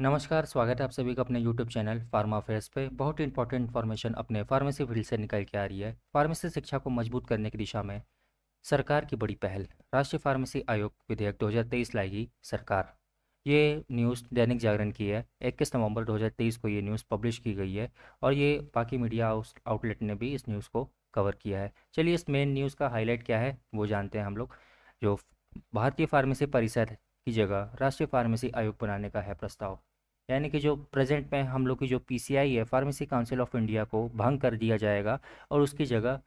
नमस्कार स्वागत है आप सभी का अपने YouTube चैनल फार्मा अफेयर्स पे बहुत ही इंपॉर्टेंट इन्फॉर्मेशन अपने फार्मेसी फील्ड से निकल के आ रही है फार्मेसी शिक्षा को मजबूत करने की दिशा में सरकार की बड़ी पहल राष्ट्रीय फार्मेसी आयोग विधेयक 2023 लाएगी सरकार ये न्यूज़ दैनिक जागरण की है इक्कीस नवंबर 2023 को ये न्यूज़ पब्लिश की गई है और ये बाकी मीडिया आउटलेट ने भी इस न्यूज़ को कवर किया है चलिए इस मेन न्यूज़ का हाईलाइट क्या है वो जानते हैं हम लोग जो भारतीय फार्मेसी परिषद की जगह राष्ट्रीय फार्मेसी आयोग बनाने का है प्रस्ताव यानी कि जो प्रेजेंट में हम लोग की जो पीसीआई है फार्मेसी काउंसिल ऑफ इंडिया को भंग कर दिया जाएगा और उसकी जगह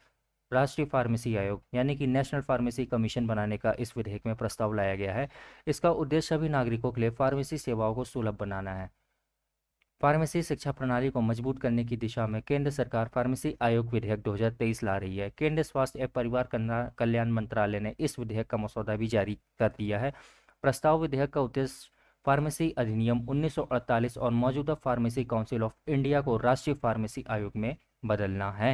राष्ट्रीय फार्मेसी आयोग यानी कि नेशनल फार्मेसी कमीशन बनाने का इस विधेयक में प्रस्ताव लाया गया है इसका उद्देश्य सभी नागरिकों के लिए फार्मेसी सेवाओं को सुलभ बनाना है फार्मेसी शिक्षा प्रणाली को मजबूत करने की दिशा में केंद्र सरकार फार्मेसी आयोग विधेयक 2023 ला रही है केंद्र स्वास्थ्य एवं परिवार कल्याण मंत्रालय ने इस विधेयक का मसौदा भी जारी कर दिया है प्रस्ताव विधेयक का उद्देश्य फार्मेसी अधिनियम 1948 और मौजूदा फार्मेसी काउंसिल ऑफ इंडिया को राष्ट्रीय फार्मेसी आयोग में बदलना है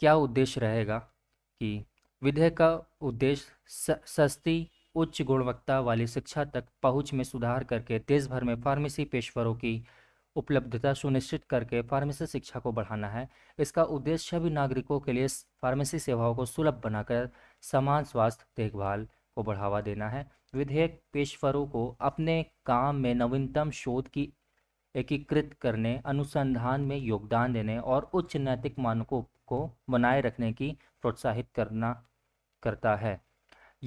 क्या उद्देश्य रहेगा कि विधेयक का उद्देश्य सस्ती उच्च गुणवत्ता वाली शिक्षा तक पहुंच में सुधार करके देश भर में फार्मेसी पेशवरों की उपलब्धता सुनिश्चित करके फार्मेसी शिक्षा को बढ़ाना है इसका उद्देश्य भी नागरिकों के लिए फार्मेसी सेवाओं को सुलभ बनाकर समान स्वास्थ्य देखभाल को बढ़ावा देना है विधेयक पेशवरों को अपने काम में नवीनतम शोध की एकीकृत करने अनुसंधान में योगदान देने और उच्च नैतिक मानकों को बनाए रखने की प्रोत्साहित करना करता है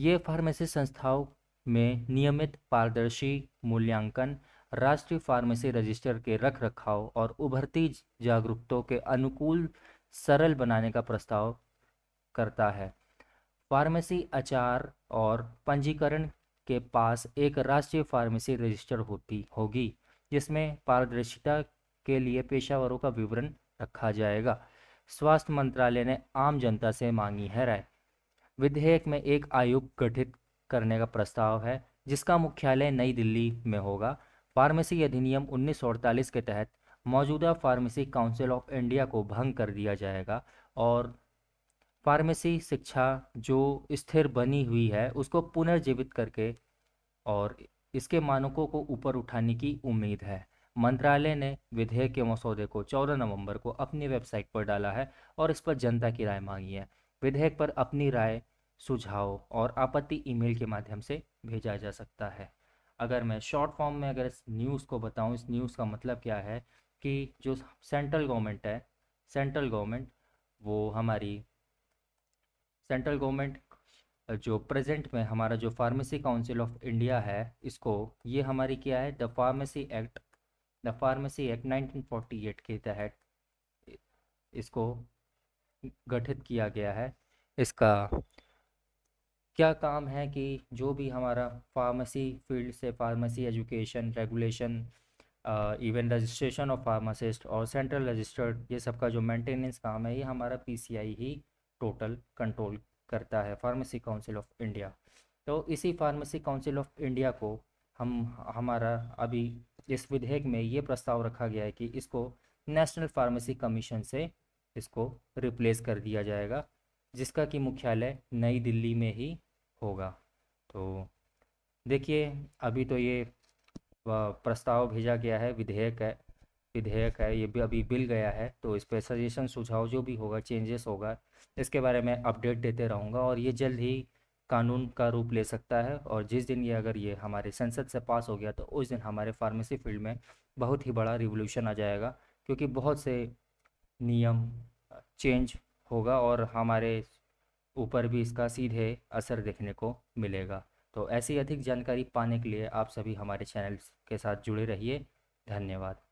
ये फार्मेसी संस्थाओं में नियमित पारदर्शी मूल्यांकन राष्ट्रीय फार्मेसी रजिस्टर के रख रखाव और उभरती जागरूकता के अनुकूल सरल बनाने का प्रस्ताव करता है फार्मेसी आचार और पंजीकरण के पास एक राष्ट्रीय फार्मेसी रजिस्टर होती होगी जिसमें पारदर्शिता के लिए पेशावरों का विवरण रखा जाएगा स्वास्थ्य मंत्रालय ने आम जनता से मांगी है राय विधेयक में एक आयोग गठित करने का प्रस्ताव है जिसका मुख्यालय नई दिल्ली में होगा फार्मेसी अधिनियम 1948 के तहत मौजूदा फार्मेसी काउंसिल ऑफ इंडिया को भंग कर दिया जाएगा और फार्मेसी शिक्षा जो स्थिर बनी हुई है उसको पुनर्जीवित करके और इसके मानकों को ऊपर उठाने की उम्मीद है मंत्रालय ने विधेयक के मसौदे को 14 नवंबर को अपनी वेबसाइट पर डाला है और इस पर जनता की राय मांगी है विधेयक पर अपनी राय सुझाव और आपत्ति ईमेल के माध्यम से भेजा जा सकता है अगर मैं शॉर्ट फॉर्म में अगर इस न्यूज़ को बताऊं इस न्यूज़ का मतलब क्या है कि जो सेंट्रल गवर्नमेंट है सेंट्रल गवर्नमेंट वो हमारी सेंट्रल गवर्नमेंट जो प्रेजेंट में हमारा जो फार्मेसी काउंसिल ऑफ इंडिया है इसको ये हमारी क्या है the pharmacy act the pharmacy act 1948 के तहत इसको गठित किया गया है इसका क्या काम है कि जो भी हमारा फार्मेसी फील्ड से pharmacy education regulation even registration of pharmacist और सेंट्रल रजिस्टर्ड ये सब का जो मेंटेनेंस काम है ये हमारा पीसीआई ही टोटल कंट्रोल करता है फार्मेसी काउंसिल ऑफ इंडिया तो इसी फार्मेसी काउंसिल ऑफ इंडिया को हम हमारा अभी इस विधेयक में ये प्रस्ताव रखा गया है कि इसको नेशनल फार्मेसी कमीशन से इसको रिप्लेस कर दिया जाएगा जिसका कि मुख्यालय नई दिल्ली में ही होगा तो देखिए अभी तो ये प्रस्ताव भेजा गया है विधेयक है विधेयक है ये भी अभी बिल गया है तो इस पर सजेशन सुझाव जो भी होगा चेंजेस होगा इसके बारे में अपडेट देते रहूँगा और ये जल्द ही कानून का रूप ले सकता है और जिस दिन ये अगर ये हमारे संसद से पास हो गया तो उस दिन हमारे फार्मेसी फील्ड में बहुत ही बड़ा रिवोल्यूशन आ जाएगा क्योंकि बहुत से नियम चेंज होगा और हमारे ऊपर भी इसका सीधे असर देखने को मिलेगा तो ऐसी अधिक जानकारी पाने के लिए आप सभी हमारे चैनल के साथ जुड़े रहिए धन्यवाद